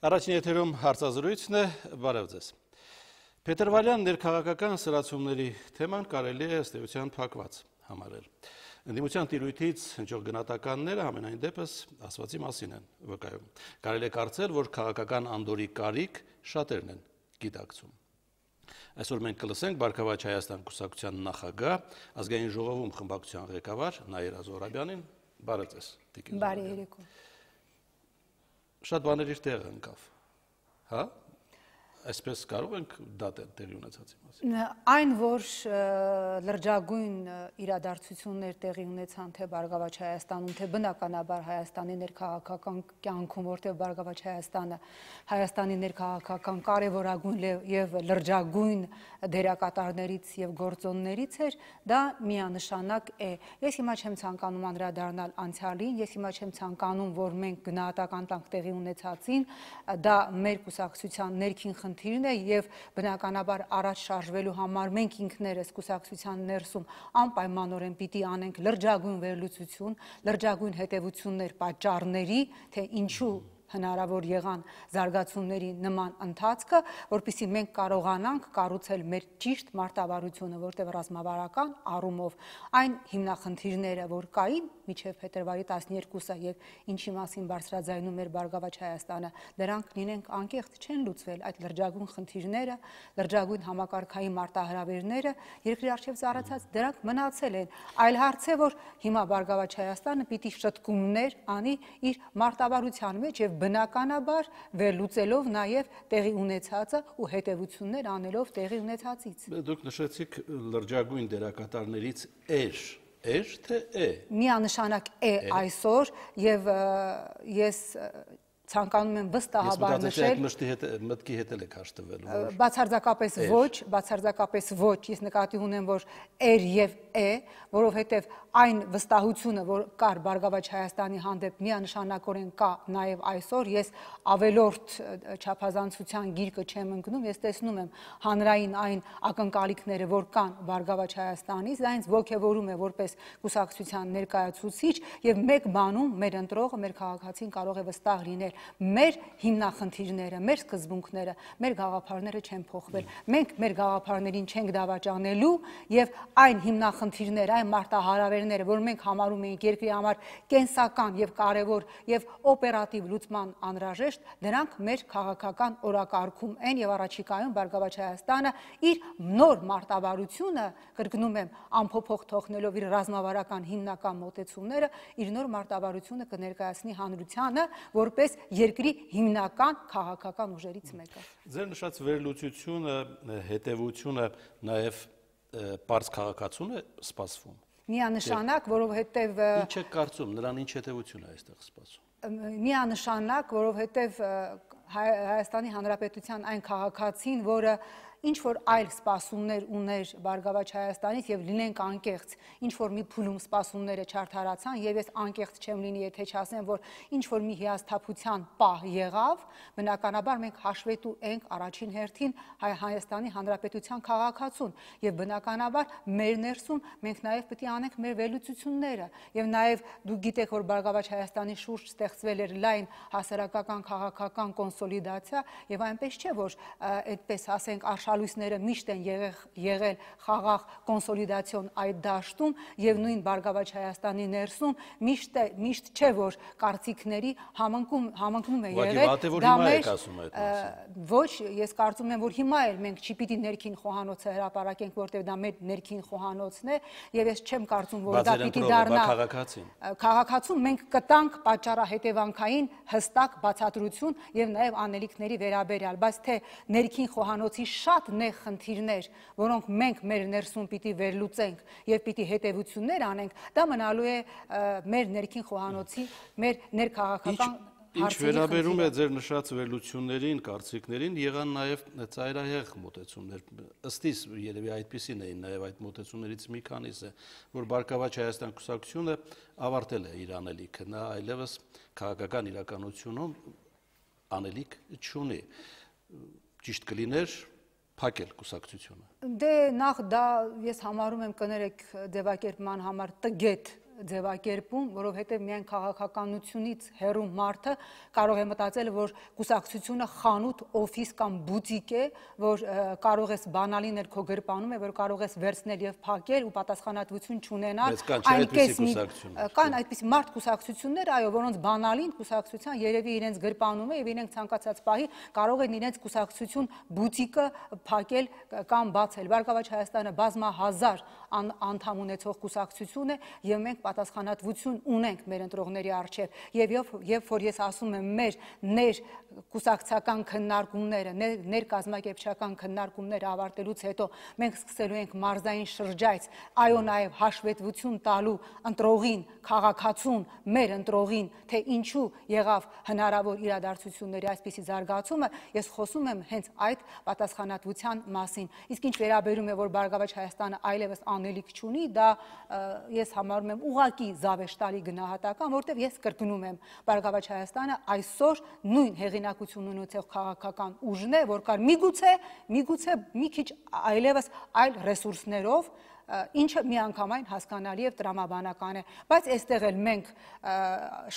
Առաջին եթերում հարցազրույցն է, բարև ձեզ։ Պետրվալյան ներքաղաքական սրացումների թեման կարելի է ստեղության փակված համարել։ Ընդիմության տիրույթից հնչող գնատականները ամենայն դեպս ասվածի մասին են վկայում։ Կարելի է կարծել, որ քաղաքական անդորի կարիք շատերն են գիտակցում։ Այսօր մենք կլսենք Բարգավաճ Հայաստան կուսակցության նախագահ, ազգային ժողովում խմբակցության ղեկավար Նաիրա Զորաբյանին։ Բարև ձեզ, Տիկին։ Բարի երեկո շատ բաներ իր տեղը ընկավ։ Հա՞ այսպես կարող ենք դատել տեղի ունեցածի մասին։ Այն, որ լրջագույն իրադարձություններ տեղի ունեցան թե Բարգավաճ Հայաստանում, թե բնականաբար Հայաստանի ներքաղաքական կյանքում, որտեղ Բարգավաճ Հայաստանը Հայաստանի ներքաղաքական կարևորագույն եւ լրջագույն դերակատարներից եւ գործոններից էր, դա միանշանակ է։ Ես հիմա չեմ ցանկանում անդրադառնալ անցյալին, ես հիմա չեմ ցանկանում, որ մենք գնահատական տանք տեղի ունեցածին, դա մեր կուսակցության ներքին խնդիրն է եւ բնականաբար առաջ շարժվելու համար մենք ինքներս կուսակցության ներսում անպայմանորեն պիտի անենք լրջագույն վերլուծություն, լրջագույն հետևություններ պատճառների, թե ինչու հնարավոր եղան զարգացումների նման ընթացքը, որpիսի մենք կարողանանք կառուցել մեր ճիշտ մարտավարությունը, որտեղ ռազմավարական առումով այն հիմնախնդիրները, որ կային միջև փետրվարի 12-ը եւ ինչի մասին բարձրաձայնում էր Բարգավաճ Հայաստանը, դրանք լինենք անկեղծ չեն լուծվել այդ լրջագույն խնդիրները, լրջագույն համակարգային մարտահրավերները, երկրի արչեւ զարգացած դրանք մնացել են։ Այլ հարց է, որ հիմա Բարգավաճ Հայաստանը պիտի շտկումներ անի իր մարտավարության մեջ եւ բնականաբար վերլուծելով նաև տեղի ունեցածը ու հետևություններ անելով տեղի ունեցածից։ դե Դուք նշեցիք լրջագույն դերակատարներից էր էր թե է։ Միանշանակ է այսօր եւ ես ցանկանում եմ վստահաբար նշել։ Ես մտածեցի այդ մտքի հետ էլ եք հաշտվելու։ Բացարձակապես ոչ, բացարձակապես ոչ։ Ես նկատի ունեմ, որ էր եւ է, որովհետեւ այն վստահությունը, որ կար Բարգավաճ Հայաստանի հանդեպ միանշանակորեն կա նաև այսօր, ես ավելորդ չափազանցության գիրկը չեմ ընկնում, ես տեսնում եմ հանրային այն ակնկալիքները, որ կան Բարգավաճ Հայաստանի, դա ինձ ողջևորում է որպես կուսակցության ներկայացուցիչ եւ մեկ բանում մեր ընտրողը, մեր քաղաքացին կարող է վստահ լինել, մեր հիմնախնդիրները, մեր սկզբունքները, մեր գաղափարները չեն փոխվել։ Մենք մեր գաղափարներին չենք դավաճանելու եւ այն հիմնախնդիրները, այն մարտահարավեր տարբերները, որ մենք համարում էինք երկրի համար կենսական եւ կարեւոր եւ օպերատիվ լուծման անհրաժեշտ, դրանք մեր քաղաքական օրակարգում են եւ առաջիկայում Բարգավաճ Հայաստանը իր նոր մարտավարությունը կրկնում եմ ամփոփող թողնելով իր ռազմավարական հիմնական մոտեցումները, իր նոր մարտավարությունը կներկայացնի հանրությանը որպես երկրի հիմնական քաղաքական ուժերից մեկը։ Ձեր նշած վերլուծությունը, հետևությունը նաև պարզ քաղաքացուն է սպասվում միանշանակ, դե, որովհետև Ինչ է կարծում, նրան ինչ հետևություն է այստեղ սպասում։ Միանշանակ, որովհետև Հայաստանի Հանրապետության այն քաղաքացին, որը ինչ որ այլ սպասումներ ուներ Բարգավաճ Հայաստանից եւ լինենք անկեղծ, ինչ որ մի փուլում սպասումները չարթարացան եւ ես անկեղծ չեմ լինի, եթե չասեմ, որ ինչ որ մի հիասթափության պահ եղավ, բնականաբար մենք հաշվետու ենք առաջին հերթին Հայ Հայաստանի Հանրապետության քաղաքացուն եւ բնականաբար մեր ներսում մենք նաեւ պետք է անենք մեր վերլուծությունները եւ նաեւ դու գիտեք որ Բարգավաճ Հայաստանի շուրջ ստեղծվել էր լայն հասարակական քաղաքական կոնսոլիդացիա եւ այնպես չէ որ այդպես ասենք արշ չալույսները միշտ են եղել խաղաղ կոնսոլիդացիոն այդ դաշտում եւ նույն Բարգավաճ Հայաստանի ներսում միշտ միշտ չէ որ կարծիքների համընկում համընկնում է եղել դա մեր ոչ ես կարծում եմ որ հիմա էլ մենք չպիտի ներքին խոհանոցը հրաապարակենք որտեղ դա մեր ներքին խոհանոցն է եւ ես չեմ կարծում որ դա պիտի դառնա քաղաքացին քաղաքացուն մենք կտանք պատճառահետևանքային հստակ բացատրություն եւ նաեւ անելիքների վերաբերյալ բայց թե ներքին խոհանոցի շատ շատ նեղ խնդիրներ, որոնք մենք մեր ներսում պիտի վերլուծենք եւ պիտի հետեւություններ անենք, դա մնալու է մեր ներքին խոհանոցի, մեր ներքաղաքական Ինչ վերաբերում է ձեր նշած վերլուծություններին, կարծիքներին, եղան նաև ծայրահեղ մոտեցումներ։ Ըստիս երևի այդպեսին էին նաև այդ մոտեցումներից մի քանիսը, որ Բարգավաճ Հայաստան կուսակցությունը ավարտել է իր անելիքը, նա այլևս քաղաքական իրականությունում անելիք չունի։ Ճիշտ կլիներ, փակել կուսակցությունը։ Դե նախ դա ես համարում եմ կներեք ձևակերպման համար տգետ ձևակերպում, որովհետև միայն քաղաքականությունից հեռու մարդը կարող է մտածել, որ կուսակցությունը խանութ, օֆիս կամ բուտիկ է, որ կարող ես բանալին էլ քո գրպանում է, որ կարող ես վերցնել եւ փակել ու պատասխանատվություն չունենալ։ Այն կեսնի կան այդպես մարդ կուսակցություններ, այո, որոնց բանալին կուսակցության երևի իրենց գրպանում է եւ իրենք ցանկացած պահի կարող են իրենց կուսակցություն բուտիկը փակել կամ բացել։ Բարգավաճ Հայաստանը բազմահազար ան, անդամ ունեցող կուսակցություն է եւ մենք պատասխանատվություն ունենք մեր ընտրողների առջեւ եւ եւ որ ես ասում եմ մեր ներ կուսակցական քննարկումները ներ կազմակերպչական քննարկումները ավարտելուց հետո մենք սկսելու ենք մարզային շրջայց այո նաեւ հաշվետվություն տալու ընտրողին քաղաքացուն մեր ընտրողին թե ինչու եղավ հնարավոր իրադարձությունների այսպիսի զարգացումը ես խոսում եմ հենց այդ պատասխանատվության մասին իսկ ինչ վերաբերում է որ բարգավաճ հայաստանը այլևս ան հանելիք չունի, դա ես համարում եմ ուղակի զավեշտալի գնահատական, որտեվ ես կրկնում եմ, Բարգավաճ Հայաստանը այսօր նույն հեղինակություն ունեցող քաղաքական ուժն է, որ կար միգուցե, միգուցե մի քիչ այլևս այլ ռեսուրսներով ինչը միանգամայն հասկանալի եւ դրամաբանական է բայց այստեղ էլ մենք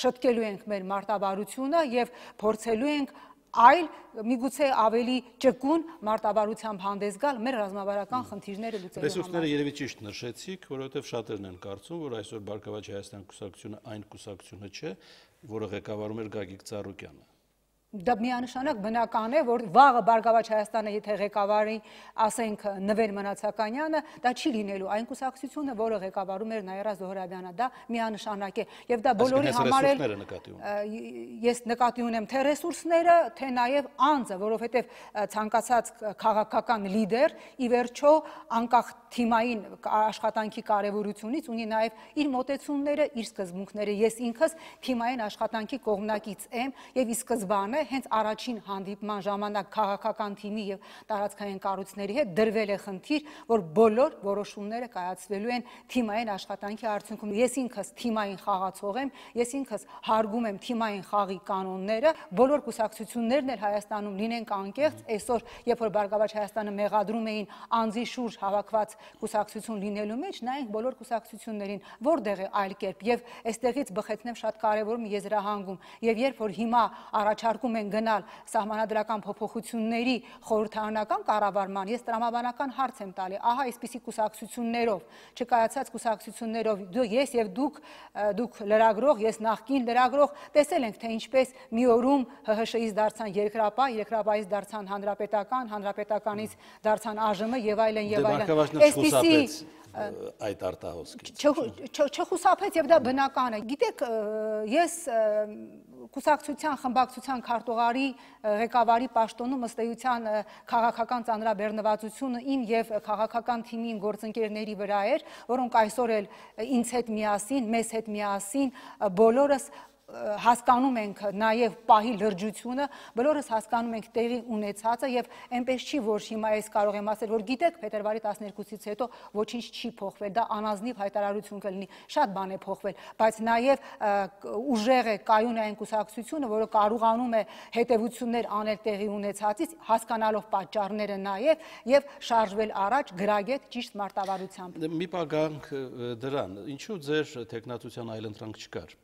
շտկելու ենք մեր մարտավարությունը եւ փորձելու ենք այլ միգուցե ավելի ճկուն մարտավարությամբ հանդես գալ մեր ռազմավարական խնդիրները լուծելու համար։ Ռեսուրսները երևի ճիշտ նշեցիք, որովհետև շատերն են կարծում, որ այսօր Բարգավաճ Հայաստան կուսակցությունը այն կուսակցությունը չէ, որը ղեկավարում էր Գագիկ Ծառուկյանը դա միանշանակ բնական է, որ վաղը բարգավաճ Հայաստանը եթե ղեկավարի, ասենք նվեր մնացականյանը, դա չի լինելու, այն կուսակցությունը, որը ղեկավարում էր Նայրա Զոհրաբյանը, դա միանշանակ է եւ դա բոլորի համար էլ ես նկատի ունեմ թե ռեսուրսները, թե նաեւ անձը, որովհետեւ ցանկացած քաղաքական լիդեր ի վերջո անկախ թիմային աշխատանքի կարևորությունից ունի նաեւ իր մոտեցումները, իր սկզբունքները։ Ես ինքս թիմային աշխատանքի կողմնակից եմ եւ ի սկզբանե հենց առաջին հանդիպման ժամանակ քաղաքական թիմի եւ տարածքային կառույցների հետ դրվել է խնդիր, որ բոլոր որոշումները կայացվելու են թիմային աշխատանքի արդյունքում։ Ես ինքս թիմային խաղացող եմ, ես ինքս հարգում եմ թիմային խաղի կանոնները, բոլոր կուսակցություններն էլ Հայաստանում լինենք անկեղծ, այսօր երբ որ Բարգավաճ Հայաստանը մեղադրում էին անձի շուրջ հավաքված կուսակցություն լինելու մեջ, նայենք բոլոր կուսակցություններին, որտեղ է այլ կերպ եւ այստեղից բխեցնեմ շատ կարեւորում եզրահանգում եւ երբ որ հիմա առաջարկում ուզում են գնալ սահմանադրական փոփոխությունների խորհրդարանական կառավարման, ես տրամաբանական հարց եմ տալի, ահա այսպիսի կուսակցություններով, չկայացած կուսակցություններով, դու ես եւ դուք դուք լրագրող, ես նախկին լրագրող, տեսել ենք թե ինչպես մի օրում ՀՀՇ-ից դարձան երկրապա, երկրապայից դարձան հանրապետական, հանրապետականից դարձան ԱԺՄ եւ այլն եւ դե այլն։ Այսպիսի այդ արտահոսքից։ Չխուսափեց եւ դա բնական է։ Գիտեք, ես կուսակցության խմբակցության քարտուղարի ղեկավարի պաշտոնում ըստ էության քաղաքական ծանրաբեռնվածությունը իմ եւ քաղաքական թիմին գործընկերների վրա էր, որոնք այսօր էլ ինձ հետ միասին, մեզ հետ միասին բոլորս հասկանում ենք նաև պահի լրջությունը, բոլորս հասկանում ենք տեղի ունեցածը եւ այնպես չի, որ հիմա ես կարող եմ ասել, որ գիտեք, փետրվարի 12-ից հետո ոչինչ չի փոխվել, դա անազնիվ հայտարարություն կլինի, շատ բան է փոխվել, բայց նաև ուժեղ է կայուն այն կուսակցությունը, որը կարողանում է հետևություններ անել տեղի ունեցածից, հասկանալով պատճառները նաև եւ շարժվել առաջ գրագետ ճիշտ մարտավարությամբ։ Մի բան դրան, ինչու ձեր տեխնատության այլընտրանք չկար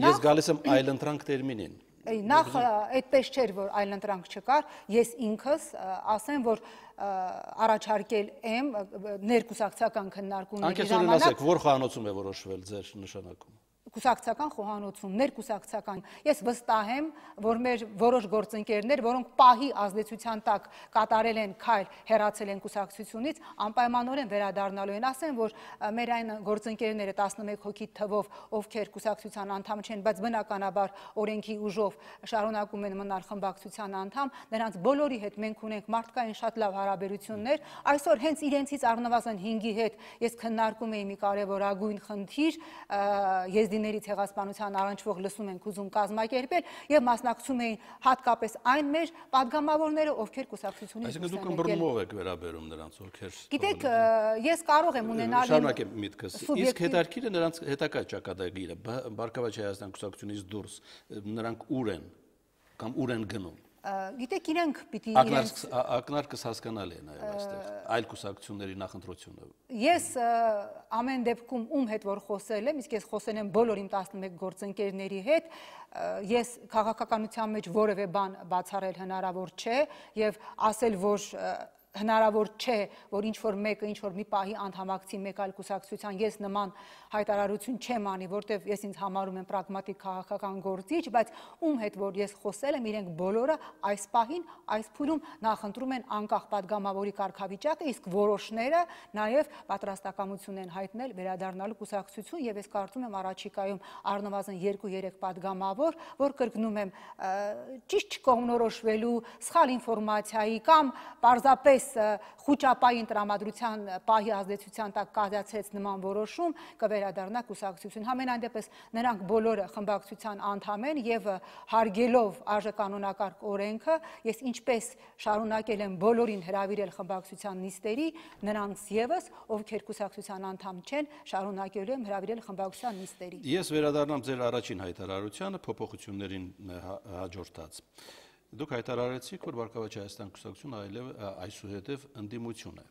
Ես գալիս եմ այլընտրանք տերմինին։ Նախ այդպես չէր, որ այլընտրանք չկար, ես ինքս ասեմ, որ առաջարկել եմ ներկուսակցական քննարկումների ժամանակ։ Անկեղծ ասեք, որ խանոցում է որոշվել ձեր նշանակումը կուսակցական խոհանոցումներ, կուսակցական։ Ես վստահ եմ, որ մեր որոշ գործընկերներ, որոնք պահի ազդեցության տակ կատարել են քայլ, հերացել են կուսակցությունից, անպայմանորեն վերադառնալու են, ասեն, որ մեր այն գործընկերները 11 հոգի թվով, ովքեր կուսակցության անդամ չեն, բայց բնականաբար օրենքի ուժով շարունակում են մնալ խմբակցության անդամ, նրանց բոլորի հետ մենք ունենք մարդկային շատ լավ հարաբերություններ։ Այսօր հենց իրենցից առնվազն 5-ի հետ ես քննարկում եի մի կարևորագույն խնդիր, ես մարզիների ցեղասպանության առնչվող լսում են կուզում կազմակերպել եւ մասնակցում էին հատկապես այն մեր падգամավորները, ովքեր կուսակցությունից Այսինքն դուք ըմբռնումով եք վերաբերում նրանց, ովքեր Գիտեք, ես կարող եմ ունենալ Շարունակեմ միտքս։ Իսկ հետարքիրը նրանց հետակա ճակատագիրը Բարգավաճ Հայաստան կուսակցությունից դուրս նրանք ուր են կամ ուր են գնում գիտեք իրենք պիտի իրենց ակնարկս հասկանալի է նաև այստեղ այլ կուսակցությունների նախընտրությունը ես ամեն դեպքում ում հետ որ խոսել եմ իսկ ես խոսել եմ բոլոր իմ 11 գործընկերների հետ ես քաղաքականության մեջ որևէ բան բացառել հնարավոր չէ եւ ասել որ հնարավոր չէ, որ ինչ որ մեկը ինչ որ մի պահի անդամակցի մեկ այլ կուսակցության, ես նման հայտարարություն չեմ անի, որտեվ ես ինձ համարում եմ պրագմատիկ քաղաքական գործիչ, բայց ում հետ որ ես խոսել եմ, իրենք բոլորը այս պահին, այս փուլում նախընտրում են անկախ падգամավորի կարգավիճակը, իսկ որոշները նաև պատրաստակամություն են հայտնել վերադառնալու կուսակցություն եւ ես կարծում եմ առաջիկայում առնվազն 2-3 падգամավոր, որ կրկնում եմ ճիշտ չկողմնորոշվելու սխալ ինֆորմացիայի կամ պարզապես ինչպես խոճապային տրամադրության պահի ազդեցության տակ կայացեց նման որոշում, կվերադառնա կուսակցություն։ Համենայն դեպս նրանք բոլորը խմբակցության անդամ են եւ հարգելով արժե կանոնակարգ օրենքը, ես ինչպես շարունակել եմ բոլորին հրավիրել խմբակցության նիստերի, նրանց եւս, ովքեր կուսակցության անդամ չեն, շարունակելու եմ հրավիրել խմբակցության նիստերի։ Ես վերադառնամ ձեր առաջին հայտարարությանը փոփոխություններին հաջորդած։ հա, Դուք հայտարարեցիք, որ Բարգավաճ Հայաստան կուսակցությունը այլև այսուհետև ընդդիմություն է։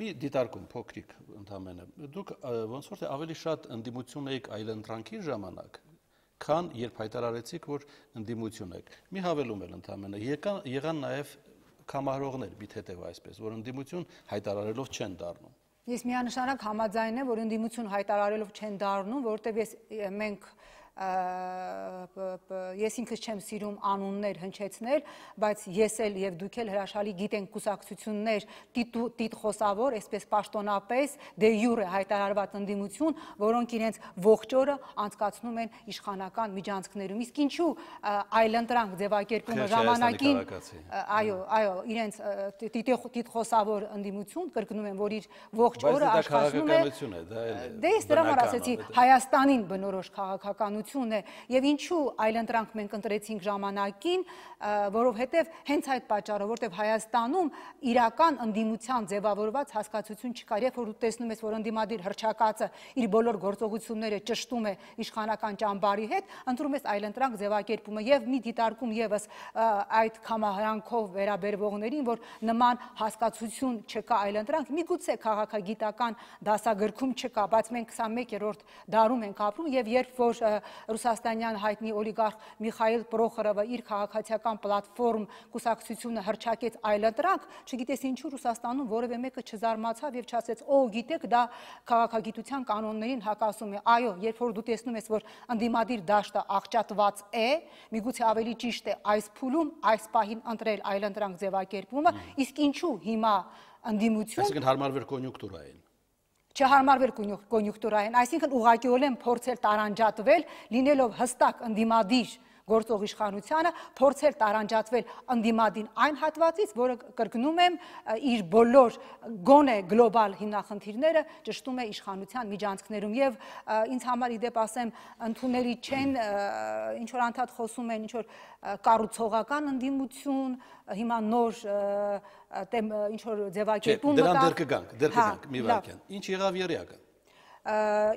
Մի դիտարկում փոքրիկ ընդամենը։ Դուք ոնց որ թե ավելի շատ ընդդիմություն եք այլընտրանքի ժամանակ, քան երբ հայտարարեցիք, որ ընդդիմություն եք։ Մի հավելում էլ ընդամենը, եկան եղան նաև կամարողներ, մի թեթև այսպես, որ ընդդիմություն հայտարարելով չեն դառնում։ Ես միանշանակ համաձայն եմ, որ ընդդիմություն հայտարարելով չեն դառնում, որովհետև ես մենք ես ինքս չեմ սիրում անուններ հնչեցնել, բայց ես էլ եւ դուք էլ հրաշալի գիտենք կուսակցություններ, տիտ խոսավոր, այսպես պաշտոնապես դե յուրը հայտարարված ընդդիմություն, որոնք իրենց ողջ օրը անցկացնում են իշխանական միջանցքներում։ Իսկ ինչու այլընտրանք ձևակերպումը ժամանակին այո, այո, իրենց տիտ խոսավոր ընդդիմություն կրկնում են, որ իր ողջ օրը աշխատում է։ Բայց դա քաղաքականություն է, դա էլ։ Դե ես դրա համար ասացի, Հայաստանին բնորոշ քաղաքականություն պատմություն է եւ ինչու այլընտրանք մենք ընտրեցինք ժամանակին, որովհետեւ հենց այդ պատճառով, որտեւ Հայաստանում իրական ընդդիմության ձևավորված հասկացություն չկար, երբ որ դու տեսնում ես, որ ընդդիմադիր հրճակածը իր բոլոր գործողությունները ճշտում է իշխանական ճամբարի հետ, ընտրում ես այլընտրանք ձևակերպումը եւ մի դիտարկում եւս այդ կամահրանքով վերաբերվողներին, որ նման հասկացություն չկա այլընտրանք, միգուցե քաղաքագիտական դասագրքում չկա, բայց մենք 21-րդ դարում ենք ապրում եւ երբ որ ռուսաստանյան հայտնի օլիգարխ Միխայել Պրոխորովը իր քաղաքացիական պլատֆորմ կուսակցությունը հրճակեց այլընտրանք, չգիտես ինչու Ռուսաստանում որևէ մեկը չզարմացավ եւ չասեց՝ «Օ, գիտեք, դա քաղաքագիտության կանոններին հակասում է»։ Այո, երբ որ դու տեսնում ես, որ ընդդիմադիր դաշտը աղճատված է, միգուցե ավելի ճիշտ է այս փուլում այս պահին ընտրել այլընտրանք ձևակերպումը, իսկ ինչու հիմա ընդդիմություն։ Այսինքն հարմարվեր կոնյուկտուրային չհարմարվել կոնյուկտուրային, այսինքն ուղղակիորեն փորձել տարանջատվել, լինելով հստակ ընդդիմադիր գործող իշխանությանը, փորձեր տարանջատվել ընդդիմադին այն հատվածից, որը կրկնում եմ իր բոլոր գոնե գլոբալ հիմնախնդիրները ճշտում է իշխանության միջանցքներում եւ ինձ համար իդեպ ասեմ ընդունելի չեն ինչ որ անդադ խոսում են ինչ որ կառուցողական ընդդիմություն, հիմա նոր ինչ որ ձևակերպում մտա։ Դրան դեր կգանք, դեր հա, կգանք մի վարքյան։ Ինչ եղավ երեակը։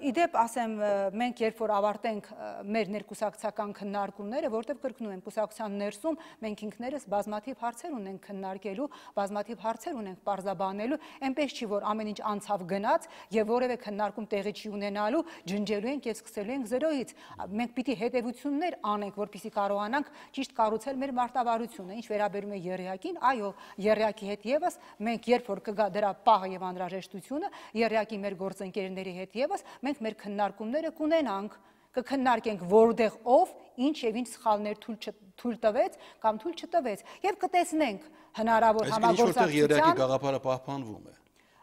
Իդեպ ասեմ մենք երբ որ ավարտենք մեր ներկուսակցական քննարկումները, որտեվ կրկնում եմ կուսակցության ներսում մենք ինքներս բազմաթիվ հարցեր ունենք քննարկելու, բազմաթիվ հարցեր ունենք բարձաբանելու, այնպես չի որ ամեն ինչ անցավ գնաց եւ որևէ քննարկում տեղի չի ունենալու, ջնջելու ենք եւ սկսելու ենք զրոյից։ Մենք պիտի հետեւություններ անենք, որpիսի կարողանանք ճիշտ կառուցել մեր մարտավարությունը, ինչ վերաբերում է երեակին, այո, երեակի հետ եւս մենք երբ որ կգա դրա պահը եւ անհրաժեշտությունը, երեակի մեր գործընկերների հետ Եվս մենք մեր քննարկումները կունենանք, կքննարկենք որտեղ ով ինչ եւ ինչ սխալներ թույլ տվեց կամ թույլ չտվեց եւ կտեսնենք հնարավոր համագործակցության։ Իսկ ինչ որտեղ երակի գաղափարը պահպանվում է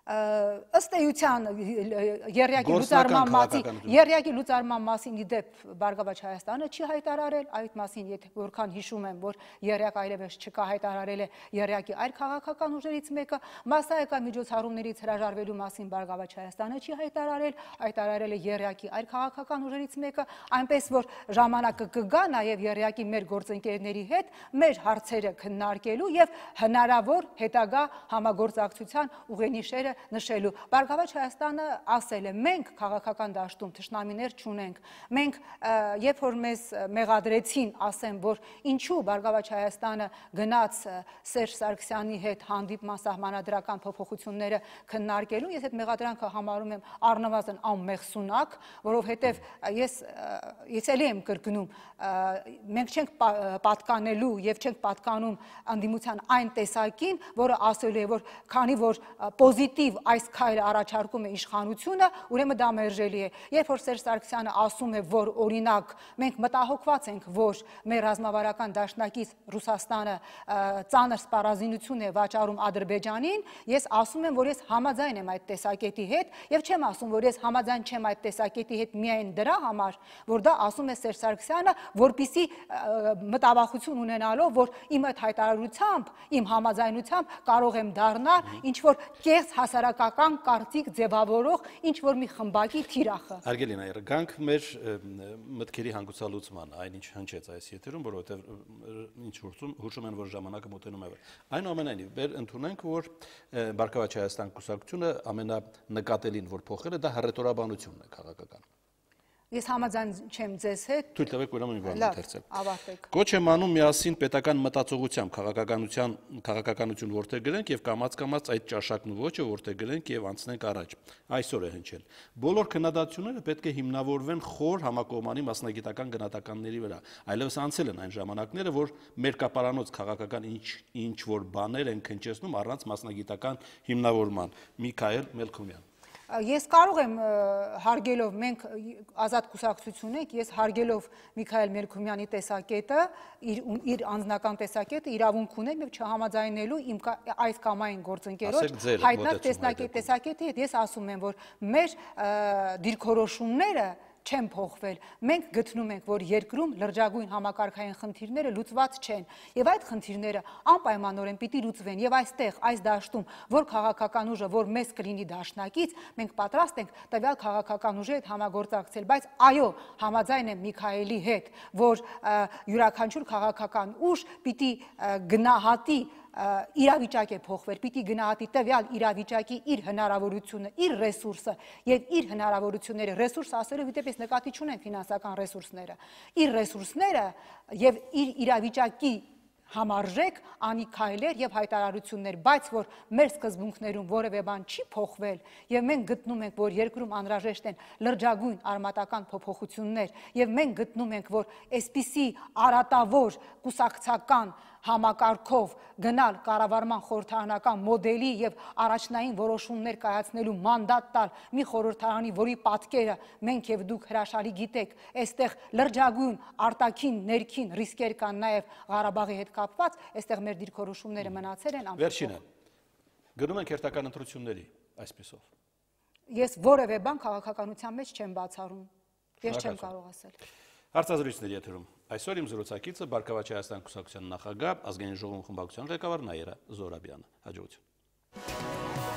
ըստ էության երյակի լուծարման մասին երյակի լուծարման մասին իդեպ Բարգավաճ Հայաստանը չի հայտարարել այդ մասին եթե որքան հիշում եմ որ երյակ այլևս չկա հայտարարել է երյակի այլ քաղաքական ուժերից մեկը մասսայական միջոցառումներից հրաժարվելու մասին Բարգավաճ Հայաստանը չի հայտարարել հայտարարել է երյակի այլ քաղաքական ուժերից մեկը այնպես որ ժամանակը կգա նաև երյակի մեր գործընկերների հետ մեր հարցերը քննարկելու եւ հնարավոր հետագա համագործակցության ուղենիշերը նշելու։ Բարգավաճ Հայաստանը ասել է, մենք քաղաքական դաշտում ճշնամիներ չունենք։ Մենք երբ որ մեզ մեղադրեցին, ասեմ, որ ինչու Բարգավաճ Հայաստանը գնաց Սերժ Սարգսյանի հետ հանդիպման սահմանադրական փոփոխությունները քննարկելու, ես այդ մեղադրանքը համարում եմ առնվազն անմեղսունակ, որովհետև ես ես ելի եմ կրկնում, մենք չենք պատկանելու եւ չենք պատկանում անդիմության այն տեսակին, որը ասելու է, որ քանի որ պոզիտիվ ակտիվ այս քայլը առաջարկում է իշխանությունը, ուրեմն դա մերժելի է։ Երբ որ Սերժ Սարգսյանը ասում է, որ օրինակ մենք մտահոգված ենք, որ մեր ռազմավարական դաշնակից Ռուսաստանը ծանր սպառազինություն է վաճառում Ադրբեջանին, ես ասում եմ, որ ես համաձայն եմ այդ տեսակետի հետ եւ չեմ ասում, որ ես համաձայն չեմ այդ տեսակետի հետ միայն դրա համար, որ դա ասում է Սերժ Սարգսյանը, որբիսի մտավախություն ունենալով, որ իմ այդ հայտարարությամբ, իմ համաձայնությամբ կարող եմ դառնալ ինչ որ կեղծ հասարակական հասարակական կարծիք ձևավորող ինչ որ մի խմբակի թիրախը։ Արգելին այր, գանք մեր մտքերի հանգուցալուծման, այնինչ հնչեց այս եթերում, որովհետև ինչ հուրցում, հուշում են, որ ժամանակը մոտենում է։ Այնուամենայնիվ, մեր ընդունենք, որ Բարգավաճ Հայաստան կուսակցությունը ամենանկատելին, որ փոխել է, դա հռետորաբանությունն է քաղաքական։ Ես համաձայն չեմ ձեզ հետ։ Թույլ տվեք ուրեմն մի բան ընթերցել։ Ավարտեք։ Կոչ եմ անում միասին պետական մտածողությամբ քաղաքականության քաղաքականություն որտեղ գրենք եւ կամած-կամած այդ ճաշակն ու ոչը որտեղ գրենք եւ անցնենք առաջ։ Այսօր է հնչել։ Բոլոր քննադատությունները պետք է հիմնավորվեն խոր համակողմանի մասնագիտական գնահատականների վրա։ Այլևս անցել են այն ժամանակները, որ մեր կապարանոց քաղաքական ինչ ինչ որ բաներ են քնչեցնում առանց մասնագիտական հիմնավորման։ Միքայել Մելքոմյան Ես կարող եմ հարգելով մենք ազատ կուսակցություն եք, ես հարգելով Միքայել Մերքումյանի տեսակետը, իր, իր անձնական տեսակետը իրավունք ունեմ եւ չհամաձայնելու իմ այս կամ այն գործընկերոջ հայտնակ տեսակետի հետ ես ասում եմ, որ մեր դիրքորոշումները չեն փոխվել։ Մենք գտնում ենք, որ երկրում լրջագույն համակարգային խնդիրները լուծված չեն, եւ այդ խնդիրները անպայմանորեն պիտի լուծվեն եւ այստեղ, այս դաշտում, որ քաղաքական ուժը, որ մեզ կլինի դաշնակից, մենք պատրաստ ենք տվյալ քաղաքական ուժի հետ համագործակցել, բայց այո, համաձայն եմ Միքայելի հետ, որ յուրաքանչյուր քաղաքական ուժ պիտի գնահատի իրավիճակ է փոխվել, պիտի գնահատի տվյալ իրավիճակի իր հնարավորությունը, իր ռեսուրսը եւ իր հնարավորությունները, ռեսուրս ասելով դիտեպս նկատի չունեն ֆինանսական ռեսուրսները։ Իր ռեսուրսները եւ իր իրավիճակի համարժեք անի քայլեր եւ հայտարարություններ, բայց որ մեր սկզբունքներում որևէ բան չի փոխվել եւ մենք գտնում ենք, որ երկրում անհրաժեշտ են լրջագույն արմատական փոփոխություններ եւ մենք գտնում ենք, որ այսպիսի արատավոր կուսակցական համակարգով գնալ կառավարման խորհրդարանական մոդելի եւ առաջնային որոշումներ կայացնելու մանդատ տալ մի խորհրդարանի, որի պատկերը մենք եւ դուք հրաշալի գիտեք, այստեղ լրջագույն արտաքին, ներքին ռիսկեր կան նաեւ Ղարաբաղի հետ կապված, այստեղ մեր դիրքորոշումները մնացել են ամբողջ։ Վերջինը։ Գնում ենք հերթական ընտրությունների այսպեսով։ Ես որևէ բան քաղաքականության մեջ չեմ բացառում։ Ես չեմ կարող ասել։ Հարցազրույցների եթերում այսօր իմ զրուցակիցը Բարգավաճ Հայաստան քուսակցության նախագահ ազգային ժողովում խմբակցության ղեկավար Նաիրա Զորաբյանը։ Հաջողություն։